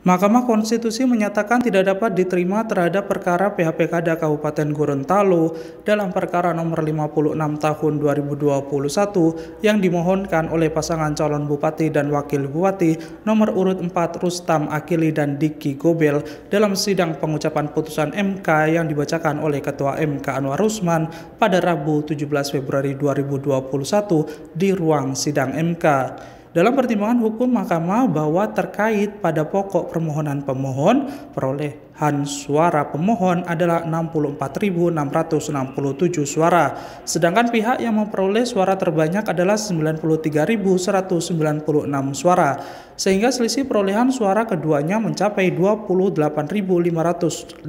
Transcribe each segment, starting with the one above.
Mahkamah Konstitusi menyatakan tidak dapat diterima terhadap perkara PHPKD Kabupaten Gorontalo dalam perkara nomor 56 tahun 2021 yang dimohonkan oleh pasangan calon bupati dan wakil bupati nomor urut 4 Rustam Akili dan Diki Gobel dalam sidang pengucapan putusan MK yang dibacakan oleh Ketua MK Anwar Usman pada Rabu 17 Februari 2021 di ruang sidang MK dalam pertimbangan hukum mahkamah bahwa terkait pada pokok permohonan pemohon perolehan suara pemohon adalah 64.667 suara sedangkan pihak yang memperoleh suara terbanyak adalah 93.196 suara sehingga selisih perolehan suara keduanya mencapai 28.529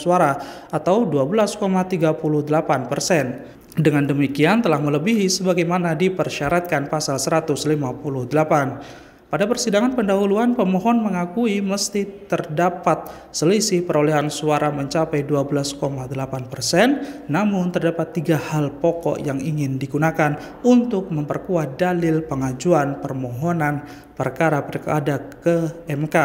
suara atau 12,38 persen. Dengan demikian telah melebihi sebagaimana dipersyaratkan pasal 158. Pada persidangan pendahuluan, pemohon mengakui mesti terdapat selisih perolehan suara mencapai 12,8 persen, namun terdapat tiga hal pokok yang ingin digunakan untuk memperkuat dalil pengajuan permohonan perkara berkeadaan ke MK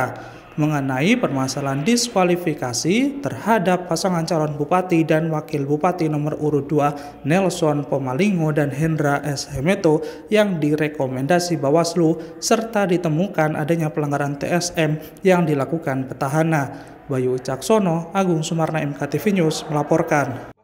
mengenai permasalahan diskualifikasi terhadap pasangan calon bupati dan wakil bupati nomor urut 2 Nelson Pomalingo dan Hendra S. Hemeto yang direkomendasi Bawaslu serta ditemukan adanya pelanggaran TSM yang dilakukan petahana. Bayu Caksono, Agung Sumarna MKTV News melaporkan.